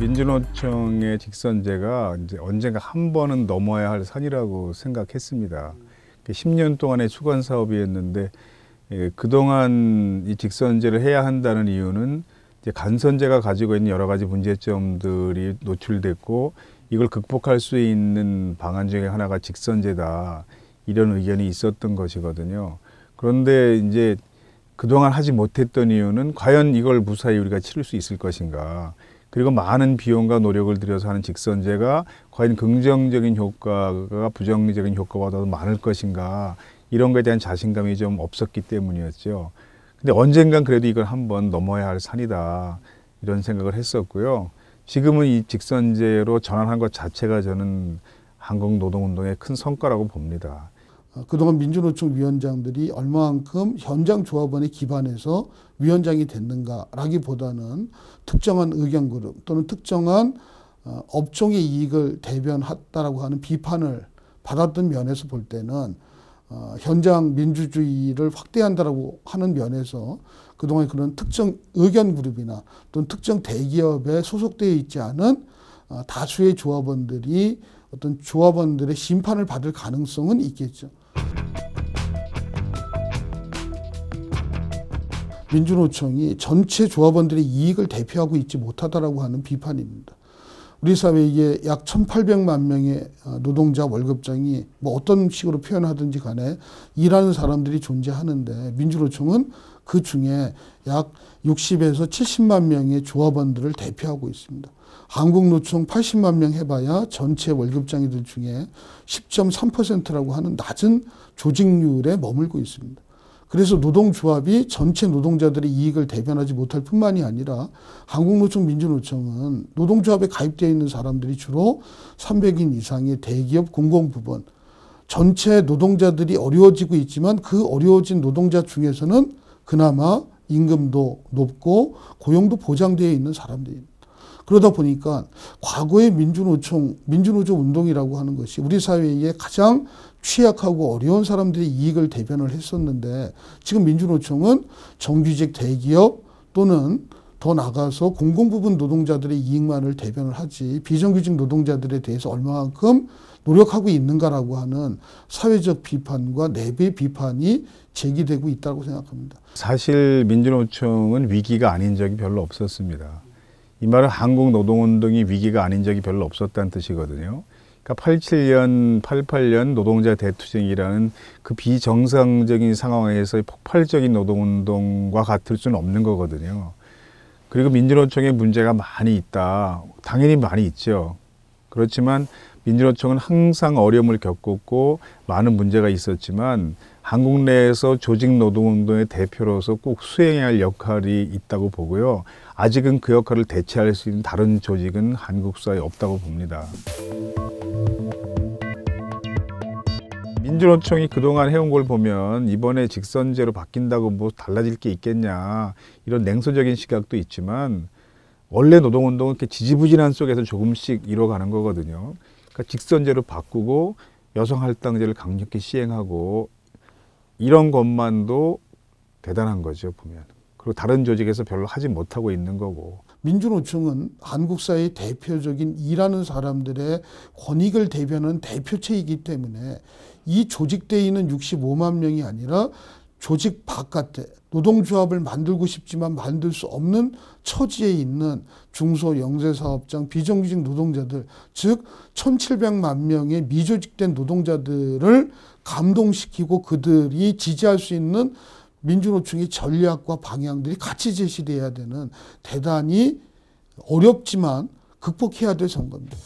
민주노총의 직선제가 이제 언젠가 한 번은 넘어야 할 산이라고 생각했습니다. 10년 동안의 수관 사업이었는데 예, 그동안 이 직선제를 해야 한다는 이유는 이제 간선제가 가지고 있는 여러 가지 문제점들이 노출됐고 이걸 극복할 수 있는 방안 중에 하나가 직선제다 이런 의견이 있었던 것이거든요. 그런데 이제 그동안 하지 못했던 이유는 과연 이걸 무사히 우리가 치를 수 있을 것인가 그리고 많은 비용과 노력을 들여서 하는 직선제가 과연 긍정적인 효과가 부정적인 효과보다 도 많을 것인가 이런 것에 대한 자신감이 좀 없었기 때문이었죠. 근데 언젠간 그래도 이걸 한번 넘어야 할 산이다 이런 생각을 했었고요. 지금은 이 직선제로 전환한 것 자체가 저는 한국 노동운동의 큰 성과라고 봅니다. 어, 그동안 민주노총 위원장들이 얼마만큼 현장 조합원에 기반해서 위원장이 됐는가라기보다는 특정한 의견 그룹 또는 특정한 어, 업종의 이익을 대변했다라고 하는 비판을 받았던 면에서 볼 때는 어, 현장 민주주의를 확대한다라고 하는 면에서 그동안 그런 특정 의견 그룹이나 또는 특정 대기업에 소속되어 있지 않은 다수의 조합원들이 어떤 조합원들의 심판을 받을 가능성은 있겠죠. 민주노총이 전체 조합원들의 이익을 대표하고 있지 못하다라고 하는 비판입니다. 우리 사회에 약 1,800만 명의 어, 노동자 월급장이 뭐 어떤 식으로 표현하든지 간에 일하는 사람들이 존재하는데 민주노총은 그 중에 약 60에서 70만 명의 조합원들을 대표하고 있습니다. 한국노총 80만 명 해봐야 전체 월급장애들 중에 10.3%라고 하는 낮은 조직률에 머물고 있습니다. 그래서 노동조합이 전체 노동자들의 이익을 대변하지 못할 뿐만이 아니라 한국노총 민주노총은 노동조합에 가입되어 있는 사람들이 주로 300인 이상의 대기업 공공부문 전체 노동자들이 어려워지고 있지만 그 어려워진 노동자 중에서는 그나마 임금도 높고 고용도 보장되어 있는 사람들입니다. 그러다 보니까 과거의 민주노총, 민주노조 운동이라고 하는 것이 우리 사회에 가장 취약하고 어려운 사람들의 이익을 대변을 했었는데 지금 민주노총은 정규직 대기업 또는 더 나가서 공공부분 노동자들의 이익만을 대변을 하지 비정규직 노동자들에 대해서 얼마만큼 노력하고 있는가라고 하는 사회적 비판과 내부의 비판이 제기되고 있다고 생각합니다. 사실 민주노총은 위기가 아닌 적이 별로 없었습니다. 이 말은 한국 노동운동이 위기가 아닌 적이 별로 없었다는 뜻이거든요. 그러니까 87년, 88년 노동자 대투쟁이라는 그 비정상적인 상황에서의 폭발적인 노동운동과 같을 수는 없는 거거든요. 그리고 민주노총에 문제가 많이 있다. 당연히 많이 있죠. 그렇지만 민주노총은 항상 어려움을 겪었고 많은 문제가 있었지만 한국 내에서 조직 노동운동의 대표로서 꼭 수행해야 할 역할이 있다고 보고요. 아직은 그 역할을 대체할 수 있는 다른 조직은 한국 사회에 없다고 봅니다. 민주노총이 그동안 해온 걸 보면 이번에 직선제로 바뀐다고 뭐 달라질 게 있겠냐 이런 냉소적인 시각도 있지만 원래 노동운동은 이렇게 지지부진한 속에서 조금씩 이뤄가는 거거든요. 그러니까 직선제로 바꾸고 여성 할당제를 강력히 시행하고 이런 것만도 대단한 거죠 보면. 그리고 다른 조직에서 별로 하지 못하고 있는 거고. 민주노총은 한국 사회의 대표적인 일하는 사람들의 권익을 대변하는 대표체이기 때문에 이 조직돼 있는 65만 명이 아니라 조직 바깥에 노동조합을 만들고 싶지만 만들 수 없는 처지에 있는 중소 영세사업장 비정규직 노동자들 즉 1,700만 명의 미조직된 노동자들을 감동시키고 그들이 지지할 수 있는 민주노총의 전략과 방향들이 같이 제시되어야 되는 대단히 어렵지만 극복해야 될 선거입니다.